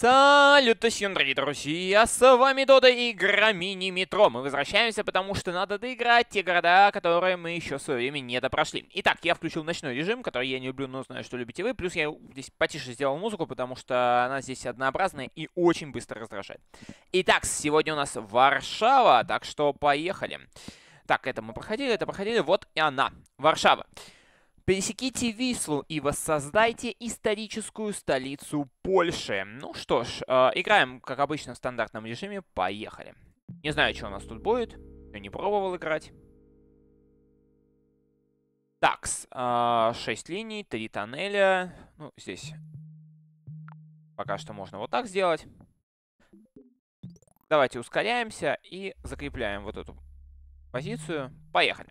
Салютасьон, дорогие друзья, с вами Дода игра Мини-Метро. Мы возвращаемся, потому что надо доиграть те города, которые мы еще в свое время не допрошли. Итак, я включил ночной режим, который я не люблю, но знаю, что любите вы. Плюс я здесь потише сделал музыку, потому что она здесь однообразная и очень быстро раздражает. Итак, сегодня у нас Варшава, так что поехали. Так, это мы проходили, это проходили, вот и она, Варшава. Варшава. Пересеките Вислу и воссоздайте историческую столицу Польши. Ну что ж, э, играем, как обычно, в стандартном режиме. Поехали. Не знаю, что у нас тут будет. Я не пробовал играть. Такс. Э, 6 линий, 3 тоннеля. Ну, здесь пока что можно вот так сделать. Давайте ускоряемся и закрепляем вот эту позицию. Поехали.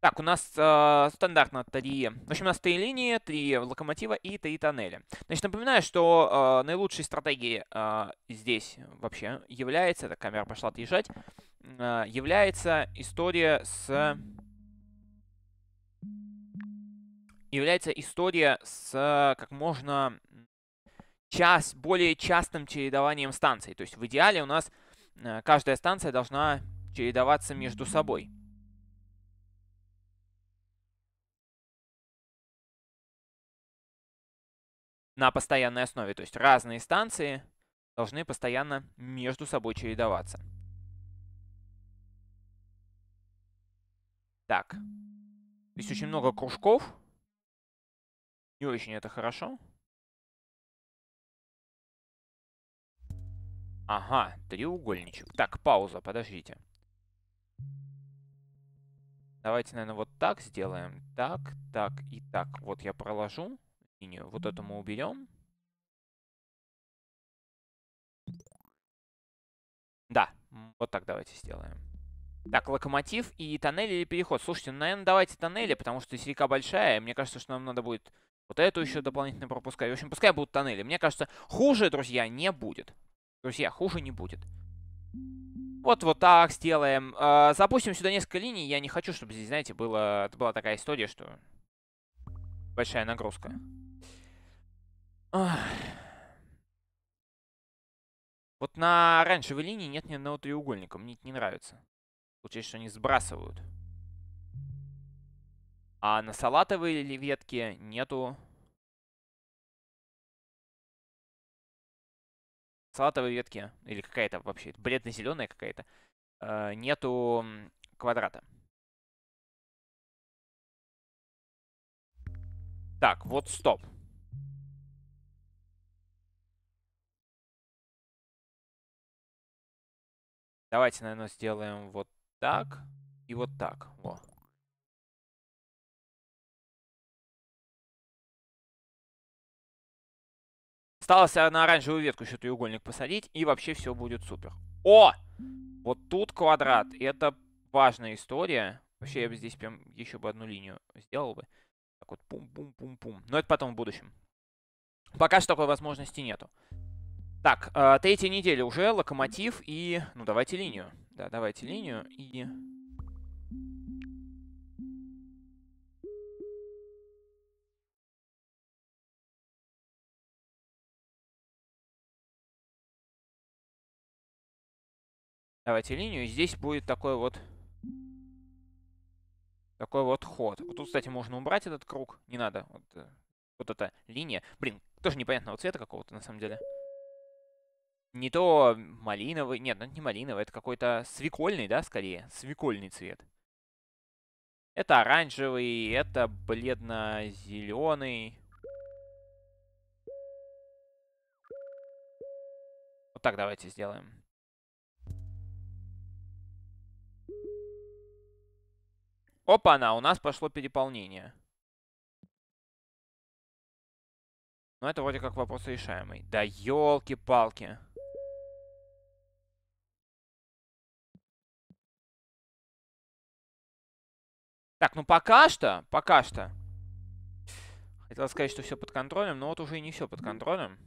Так, у нас э, стандартно три... В общем, у нас три линии, три локомотива и три тоннеля. Значит, напоминаю, что э, наилучшей стратегией э, здесь вообще является... эта камера пошла отъезжать. Э, является история с... Является история с как можно час, более частым чередованием станций. То есть в идеале у нас каждая станция должна чередоваться между собой. на постоянной основе. То есть разные станции должны постоянно между собой чередоваться. Так. Здесь очень много кружков. Не очень это хорошо. Ага, треугольничек. Так, пауза, подождите. Давайте, наверное, вот так сделаем. Так, так и так. Вот я проложу линию. Вот это мы уберем. Да, вот так давайте сделаем. Так, локомотив и тоннель или переход. Слушайте, ну, наверное, давайте тоннели, потому что здесь река большая, мне кажется, что нам надо будет вот эту еще дополнительно пропускать. В общем, пускай будут тоннели. Мне кажется, хуже, друзья, не будет. Друзья, хуже не будет. Вот вот так сделаем. Э, запустим сюда несколько линий. Я не хочу, чтобы здесь, знаете, было, была такая история, что большая нагрузка. Вот на оранжевой линии нет ни одного треугольника. Мне это не нравится. Получается, что они сбрасывают. А на салатовой ветке нету... Салатовой ветке, или какая-то вообще, бледно-зеленая какая-то, э, нету квадрата. Так, вот стоп. Стоп. Давайте, наверное, сделаем вот так и вот так. Во. Осталось а, на оранжевую ветку еще треугольник посадить, и вообще все будет супер. О! Вот тут квадрат. Это важная история. Вообще, я бы здесь прям еще бы одну линию сделал бы. Так вот, пум-пум-пум-пум. Но это потом в будущем. Пока что такой возможности нету. Так, э, третья неделя уже, локомотив и... Ну, давайте линию. Да, давайте линию и... Давайте линию. И здесь будет такой вот... Такой вот ход. Вот тут, кстати, можно убрать этот круг. Не надо. Вот, э, вот эта линия. Блин, тоже непонятного цвета какого-то, на самом деле не то малиновый, нет, ну не малиновый, это какой-то свекольный, да, скорее, свекольный цвет. Это оранжевый, это бледно-зеленый. Вот так давайте сделаем. опа она, у нас пошло переполнение. Ну это вроде как вопрос решаемый. Да елки-палки. Так, ну пока что, пока что. Хотел сказать, что все под контролем, но вот уже и не все под контролем.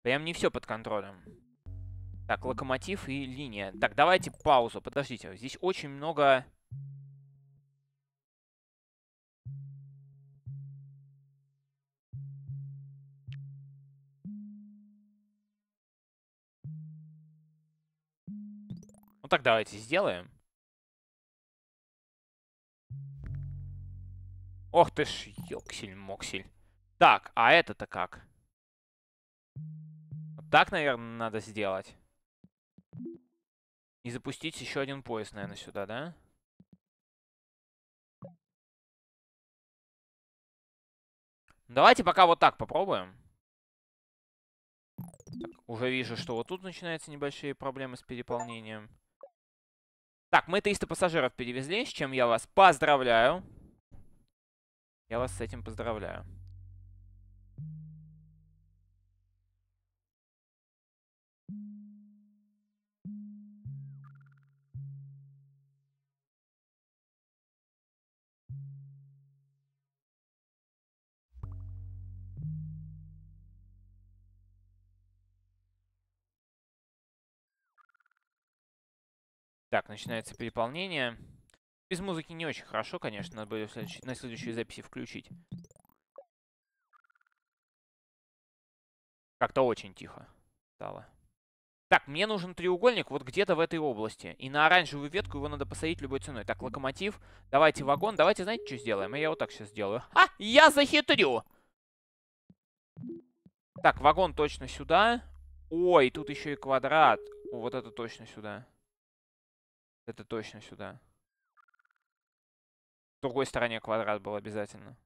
Прям не все под контролем. Так, локомотив и линия. Так, давайте паузу. Подождите, здесь очень много так давайте сделаем. Ох ты ж, ёксель-моксель. Так, а это-то как? Вот так, наверное, надо сделать. И запустить еще один поезд, наверное, сюда, да? Давайте пока вот так попробуем. Так, уже вижу, что вот тут начинаются небольшие проблемы с переполнением. Так, мы 300 пассажиров перевезли, с чем я вас поздравляю. Я вас с этим поздравляю. Thank you. Так, начинается переполнение. Без музыки не очень хорошо, конечно, надо будет следующ... на следующей записи включить. Как-то очень тихо стало. Так, мне нужен треугольник вот где-то в этой области. И на оранжевую ветку его надо посадить любой ценой. Так, локомотив, давайте вагон. Давайте, знаете, что сделаем? Я вот так сейчас сделаю. А, я захитрю! Так, вагон точно сюда. Ой, тут еще и квадрат. О, вот это точно сюда. Это точно сюда. В другой стороне квадрат был обязательно.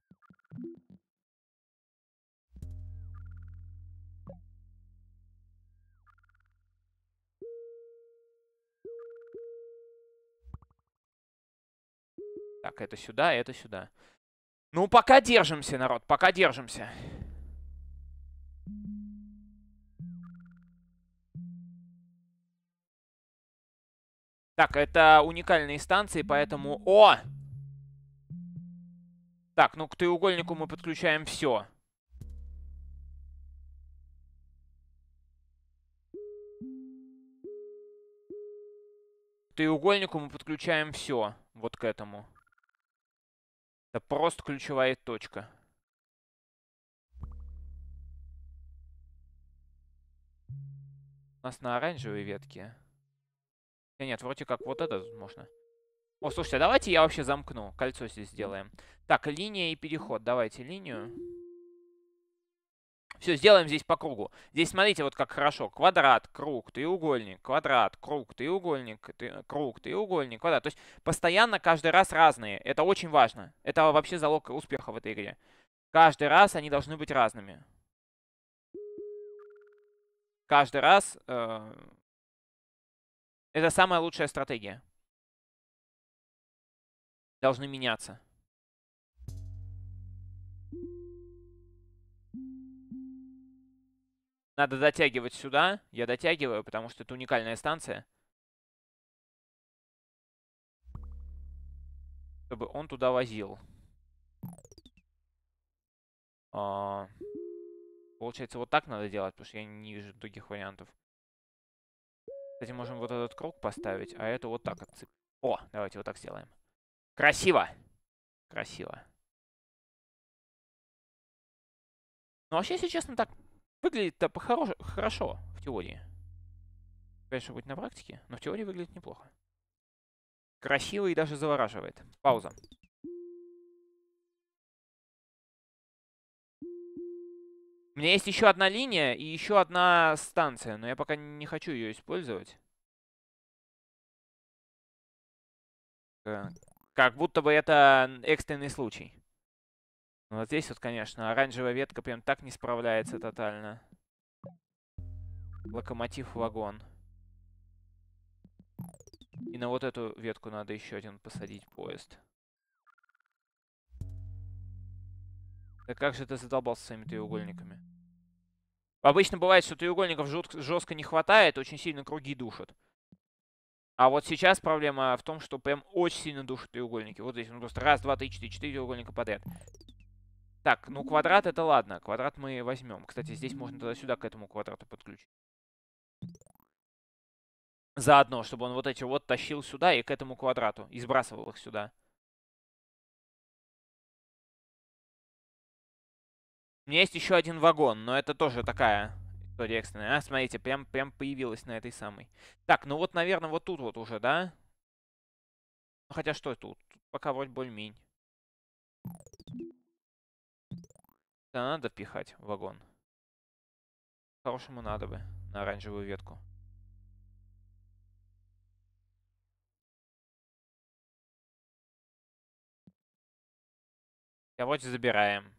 Так, это сюда, это сюда. Ну, пока держимся, народ, пока держимся. Так, это уникальные станции, поэтому... О! Так, ну к треугольнику мы подключаем все. К треугольнику мы подключаем все. Вот к этому. Это просто ключевая точка. У нас на оранжевой ветке. Нет, вроде как вот это можно. О, слушайте, а давайте я вообще замкну. Кольцо здесь сделаем. Так, линия и переход. Давайте линию. Все, сделаем здесь по кругу. Здесь смотрите, вот как хорошо. Квадрат, круг, треугольник, квадрат, круг, треугольник, ты, круг, треугольник, квадрат. То есть постоянно каждый раз разные. Это очень важно. Это вообще залог успеха в этой игре. Каждый раз они должны быть разными. Каждый раз э, это самая лучшая стратегия. Должны меняться. Надо дотягивать сюда. Я дотягиваю, потому что это уникальная станция. Чтобы он туда возил. А, получается, вот так надо делать, потому что я не вижу других вариантов. Кстати, можем вот этот круг поставить, а это вот так отцепить. О, давайте вот так сделаем. Красиво! Красиво. Ну, вообще, если честно, так выглядит-то хорошо в теории. Конечно, будет на практике, но в теории выглядит неплохо. Красиво и даже завораживает. Пауза. У меня есть еще одна линия и еще одна станция, но я пока не хочу ее использовать. Э, как будто бы это экстренный случай. Ну, вот здесь вот, конечно, оранжевая ветка прям так не справляется тотально. Локомотив-вагон. И на вот эту ветку надо еще один посадить Поезд. Да э, как же ты задолбался своими треугольниками. Обычно бывает, что треугольников жестко не хватает, очень сильно круги душат. А вот сейчас проблема в том, что прям очень сильно душат треугольники. Вот здесь ну, просто раз, два, три, четыре, четыре треугольника подряд. Так, ну квадрат это ладно, квадрат мы возьмем. Кстати, здесь можно тогда сюда к этому квадрату подключить. Заодно, чтобы он вот эти вот тащил сюда и к этому квадрату. И сбрасывал их сюда. У меня есть еще один вагон, но это тоже такая история экстренная. А, смотрите, прям, прям появилась на этой самой. Так, ну вот, наверное, вот тут вот уже, да? Ну, хотя что тут? Тут пока вроде более-менее. Да, надо пихать вагон. Хорошему надо бы на оранжевую ветку. Короче, забираем.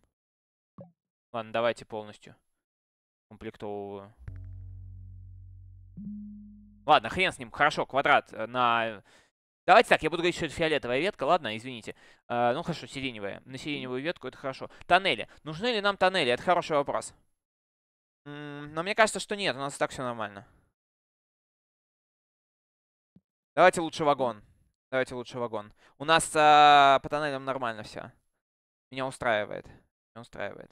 Ладно, давайте полностью. Комплектовываю. Ладно, хрен с ним. Хорошо, квадрат э, на... Давайте так, я буду говорить, что это фиолетовая ветка, ладно, извините. Э, ну хорошо, сиреневая. На сиреневую ветку это хорошо. Тоннели. Нужны ли нам тоннели? Это хороший вопрос. М -м, но мне кажется, что нет, у нас так все нормально. Давайте лучше вагон. Давайте лучше вагон. У нас э, по тоннелям нормально все. Меня устраивает. Меня устраивает.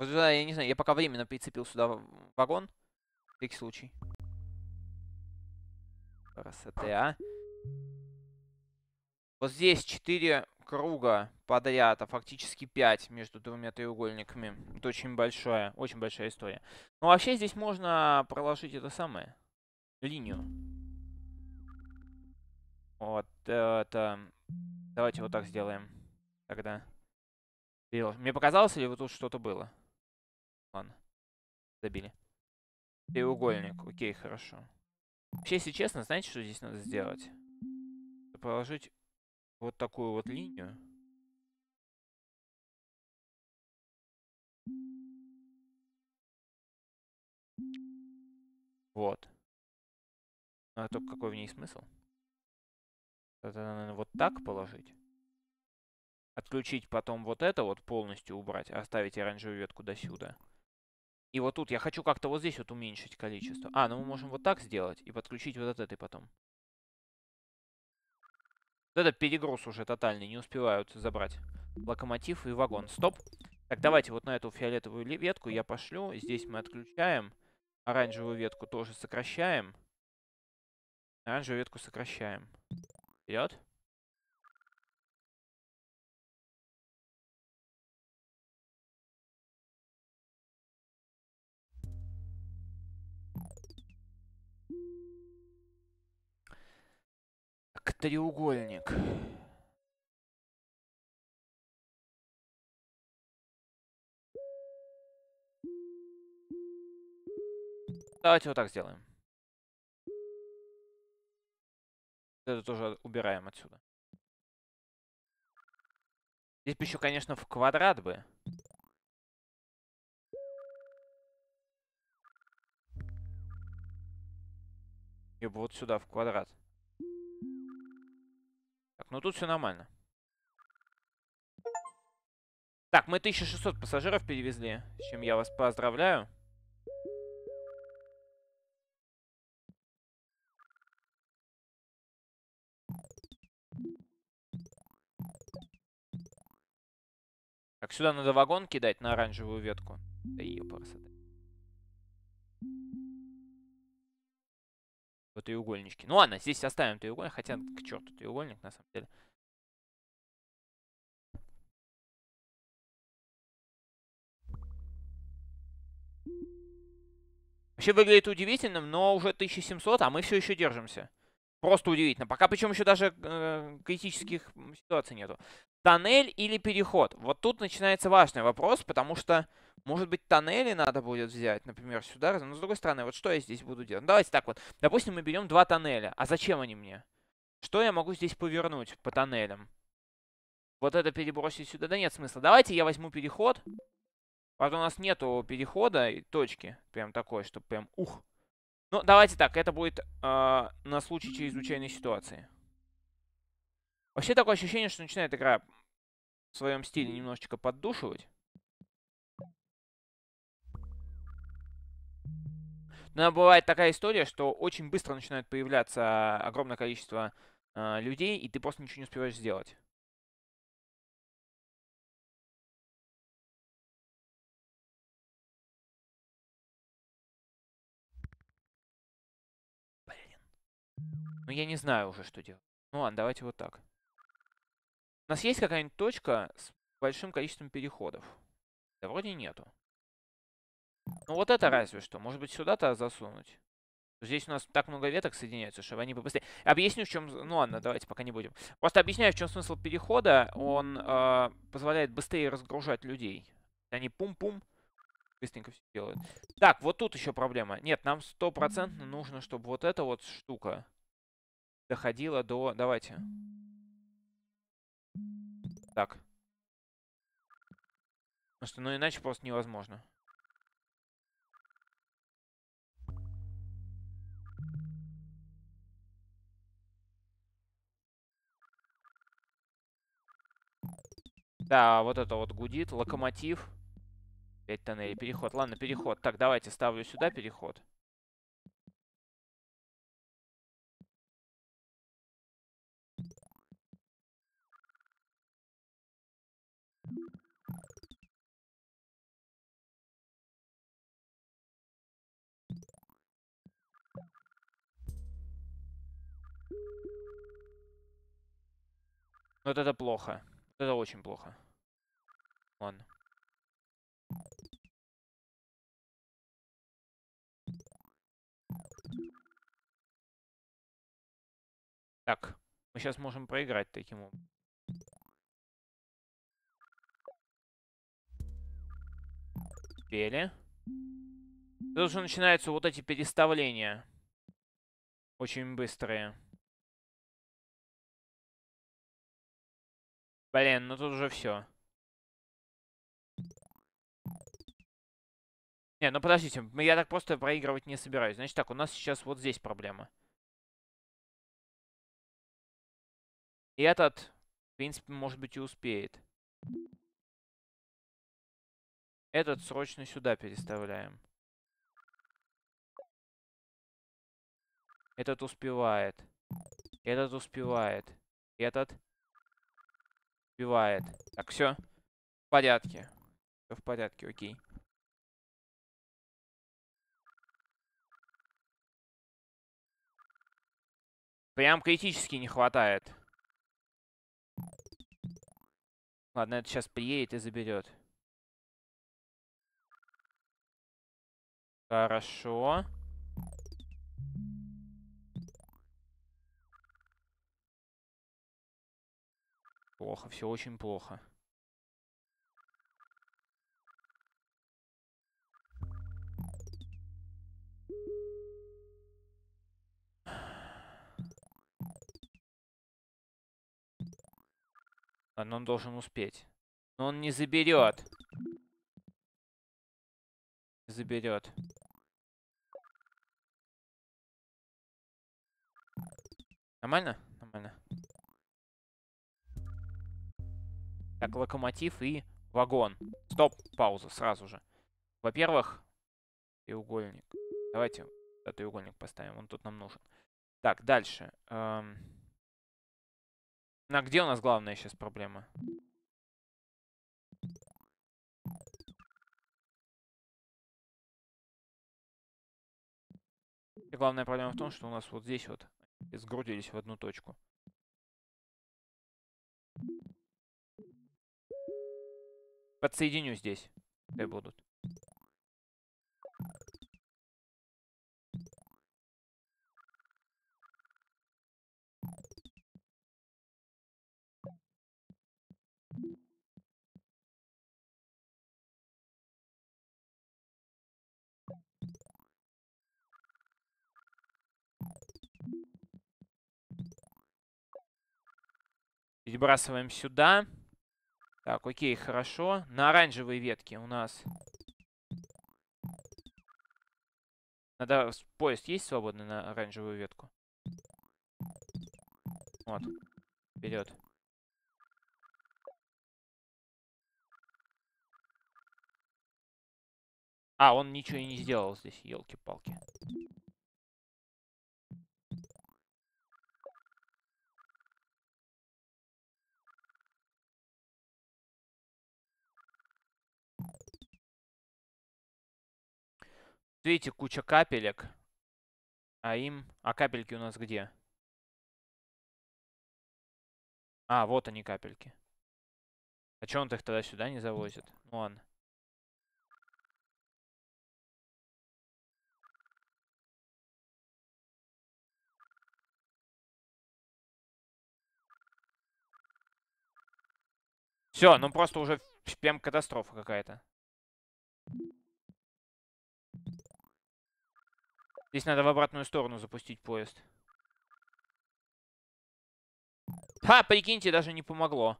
Вот сюда, я не знаю, я пока временно прицепил сюда вагон. В случай. Красота. Вот здесь 4 круга подряд, а фактически 5 между двумя треугольниками. Это очень большая, очень большая история. Ну вообще здесь можно проложить это самое. Линию. Вот э, это... Давайте вот так сделаем. Тогда. Мне показалось, или вот тут что-то было? Ладно. Забили. Треугольник. Окей, хорошо. Вообще, если честно, знаете, что здесь надо сделать? Положить вот такую вот линию. Вот. А только какой в ней смысл? Это, наверное, вот так положить. Отключить потом вот это вот полностью убрать, оставить оранжевую ветку до сюда. И вот тут я хочу как-то вот здесь вот уменьшить количество. А, ну мы можем вот так сделать и подключить вот от этой потом. Вот это перегруз уже тотальный, не успевают забрать локомотив и вагон. Стоп. Так, давайте вот на эту фиолетовую ветку я пошлю. Здесь мы отключаем. Оранжевую ветку тоже сокращаем. Оранжевую ветку сокращаем. Вперед. треугольник Давайте вот так сделаем. Это тоже убираем отсюда. Здесь бы еще, конечно, в квадрат бы. И бы вот сюда, в квадрат. Так, ну тут все нормально. Так, мы 1600 пассажиров перевезли, с чем я вас поздравляю. Так, сюда надо вагон кидать на оранжевую ветку. Да ёпарасы. по треугольничке. Ну ладно, здесь оставим треугольник, хотя к черту треугольник на самом деле. Вообще выглядит удивительным, но уже 1700, а мы все еще держимся. Просто удивительно. Пока причем еще даже э, критических ситуаций нету. Тоннель или переход? Вот тут начинается важный вопрос, потому что... Может быть, тоннели надо будет взять, например, сюда. Но с другой стороны, вот что я здесь буду делать? давайте так вот. Допустим, мы берем два тоннеля. А зачем они мне? Что я могу здесь повернуть по тоннелям? Вот это перебросить сюда? Да нет смысла. Давайте я возьму переход. Правда, у нас нету перехода и точки. Прям такой, чтобы прям ух. Ну, давайте так. Это будет э, на случай чрезвычайной ситуации. Вообще такое ощущение, что начинает игра в своем стиле немножечко поддушивать. Но бывает такая история, что очень быстро начинает появляться огромное количество э, людей, и ты просто ничего не успеваешь сделать. Блин. Ну я не знаю уже, что делать. Ну ладно, давайте вот так. У нас есть какая-нибудь точка с большим количеством переходов? Да вроде нету. Ну вот это разве что. Может быть сюда-то засунуть? Здесь у нас так много веток соединяются, чтобы они побыстрее. Объясню, в чем... Ну ладно, давайте пока не будем. Просто объясняю, в чем смысл перехода. Он э, позволяет быстрее разгружать людей. Они пум-пум быстренько все делают. Так, вот тут еще проблема. Нет, нам стопроцентно нужно, чтобы вот эта вот штука доходила до... Давайте. Так. Потому что, ну, иначе просто невозможно. Да, вот это вот гудит. Локомотив. 5 тоннелей. Переход. Ладно, переход. Так, давайте ставлю сюда переход. Вот это плохо это очень плохо. Ладно. Так, мы сейчас можем проиграть таким образом. Пели. Тут же начинаются вот эти переставления. Очень быстрые. Блин, ну тут уже все. Не, ну подождите, я так просто проигрывать не собираюсь. Значит так, у нас сейчас вот здесь проблема. И этот, в принципе, может быть и успеет. Этот срочно сюда переставляем. Этот успевает. Этот успевает. Этот успевает. Так, все. В порядке. Все в порядке, окей. Прям критически не хватает. Ладно, это сейчас приедет и заберет. Хорошо. Плохо, все очень плохо. А, но он должен успеть. Но он не заберет. Заберет. Нормально? Нормально. Так, локомотив и вагон. Стоп, пауза сразу же. Во-первых, треугольник. Давайте да, треугольник поставим, он тут нам нужен. Так, дальше. Эм... А где у нас главная сейчас проблема? И главная проблема в том, что у нас вот здесь вот сгрудились в одну точку. Подсоединю здесь. Пускай будут. Перебрасываем Сюда. Так, окей, хорошо. На оранжевой ветке у нас... Надо... Поезд есть свободный на оранжевую ветку? Вот. Вперед. А, он ничего и не сделал здесь, елки-палки. Видите, куча капелек. А им... А капельки у нас где? А, вот они капельки. А чё он их тогда сюда не завозит? Ну ладно. Все, ну просто уже прям катастрофа какая-то. Здесь надо в обратную сторону запустить поезд. Ха, прикиньте, даже не помогло.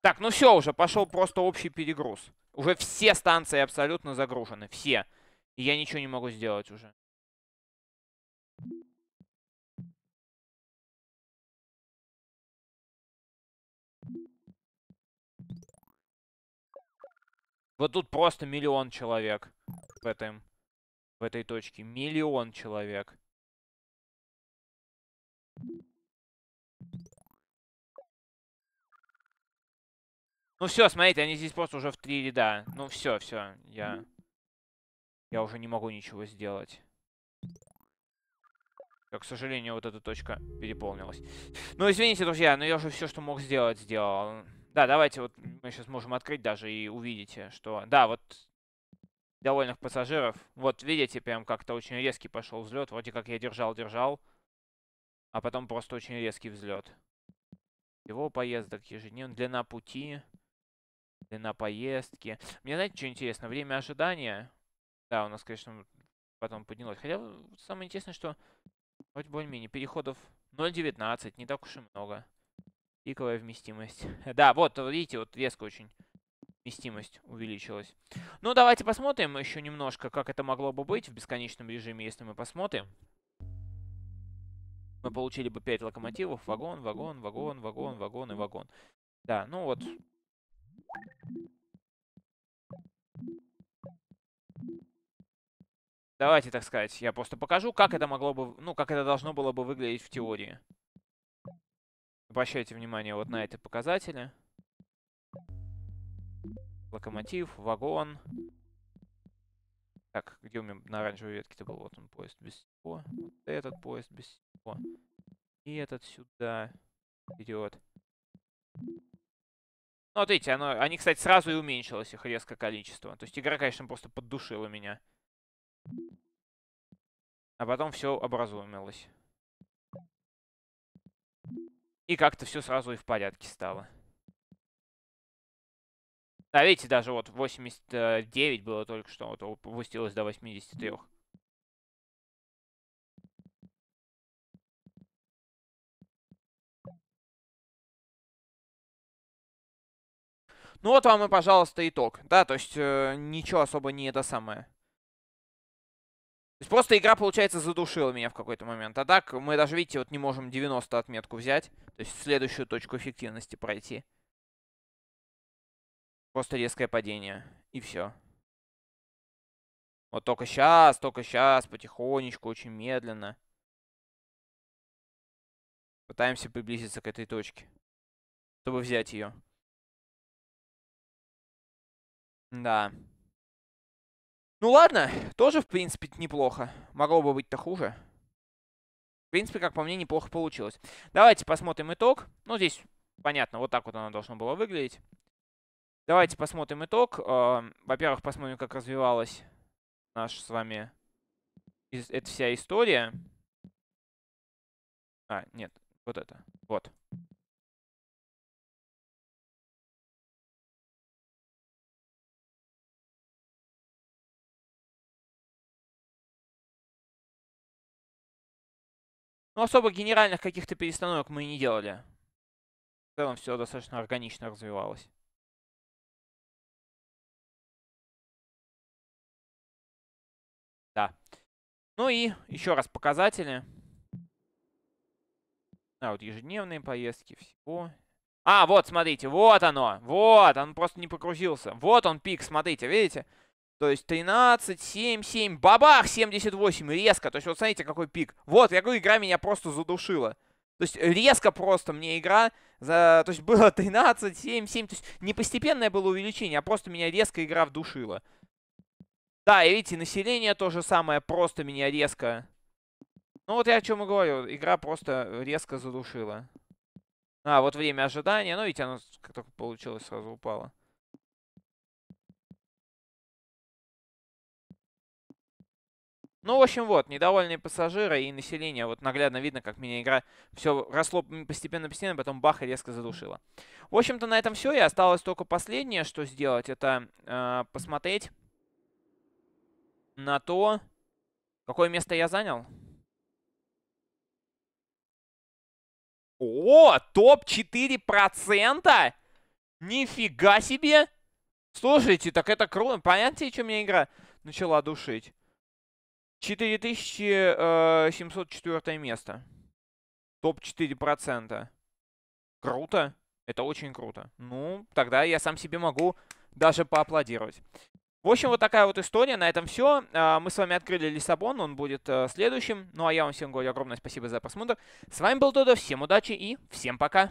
Так, ну все уже, пошел просто общий перегруз. Уже все станции абсолютно загружены, все. И я ничего не могу сделать уже. Вот тут просто миллион человек в, этой в этой точке. Миллион человек. Ну все, смотрите, они здесь просто уже в три ряда. Ну все, все, я... Я уже не могу ничего сделать. Как, к сожалению, вот эта точка переполнилась. Ну, извините, друзья, но я уже все, что мог сделать, сделал. Да, давайте вот мы сейчас можем открыть даже и увидите, э, что... Да, вот довольных пассажиров. Вот видите, прям как-то очень резкий пошел взлет. Вроде как я держал-держал, а потом просто очень резкий взлет. Его поездок ежедневно, длина пути, длина поездки. Мне знаете, что интересно? Время ожидания. Да, у нас, конечно, потом поднялось. Хотя самое интересное, что хоть более-менее переходов 0.19, не так уж и много. Пиковая вместимость. Да, вот, видите, вот резко очень вместимость увеличилась. Ну, давайте посмотрим еще немножко, как это могло бы быть в бесконечном режиме, если мы посмотрим. Мы получили бы 5 локомотивов. Вагон, вагон, вагон, вагон, вагон и вагон. Да, ну вот. Давайте, так сказать, я просто покажу, как это могло бы, ну, как это должно было бы выглядеть в теории обращайте внимание вот на эти показатели. Локомотив, вагон. Так, где у меня на оранжевой ветке-то был? Вот он, поезд без всего. Вот этот поезд без всего. И этот сюда идет. Ну, вот видите, оно, они, кстати, сразу и уменьшилось их резко количество. То есть игра, конечно, просто поддушила меня. А потом все образумилось. И как-то все сразу и в порядке стало. А видите, даже вот 89 было только что, вот упустилось до 83. Ну вот вам и, пожалуйста, итог. Да, то есть э, ничего особо не это самое. То есть просто игра, получается, задушила меня в какой-то момент. А так мы даже, видите, вот не можем 90 отметку взять. То есть следующую точку эффективности пройти. Просто резкое падение. И все. Вот только сейчас, только сейчас, потихонечку, очень медленно. Пытаемся приблизиться к этой точке. Чтобы взять ее. Да. Ну ладно, тоже, в принципе, неплохо. Могло бы быть-то хуже. В принципе, как по мне, неплохо получилось. Давайте посмотрим итог. Ну, здесь понятно, вот так вот оно должно было выглядеть. Давайте посмотрим итог. Э, во-первых, посмотрим, как развивалась наша с вами эта вся история. А, нет, вот это. Вот. Ну, особо генеральных каких-то перестановок мы и не делали. В целом все достаточно органично развивалось. Да. Ну и еще раз показатели. А, вот ежедневные поездки, всего. А, вот, смотрите, вот оно, вот, он просто не погрузился. Вот он пик, смотрите, Видите? То есть 13, 7, 7, бабах, 78, резко. То есть вот смотрите, какой пик. Вот, я говорю, игра меня просто задушила. То есть резко просто мне игра... За... То есть было 13, 7, 7. То есть не постепенное было увеличение, а просто меня резко игра вдушила. Да, и видите, население то же самое, просто меня резко... Ну вот я о чем и говорю, игра просто резко задушила. А, вот время ожидания, ну видите, оно как только получилось, сразу упало. Ну, в общем, вот, недовольные пассажиры и население. Вот наглядно видно, как меня игра все росло постепенно-постепенно, потом бах и резко задушила. В общем-то, на этом все. И осталось только последнее, что сделать, это э, посмотреть на то, какое место я занял. О, топ-4%? Нифига себе! Слушайте, так это круто. Понятно, что меня игра начала душить? 4704 э, место. Топ-4%. Круто. Это очень круто. Ну, тогда я сам себе могу даже поаплодировать. В общем, вот такая вот история. На этом все. А, мы с вами открыли Лиссабон. Он будет э, следующим. Ну, а я вам всем говорю огромное спасибо за просмотр. С вами был Додо. Всем удачи и всем пока.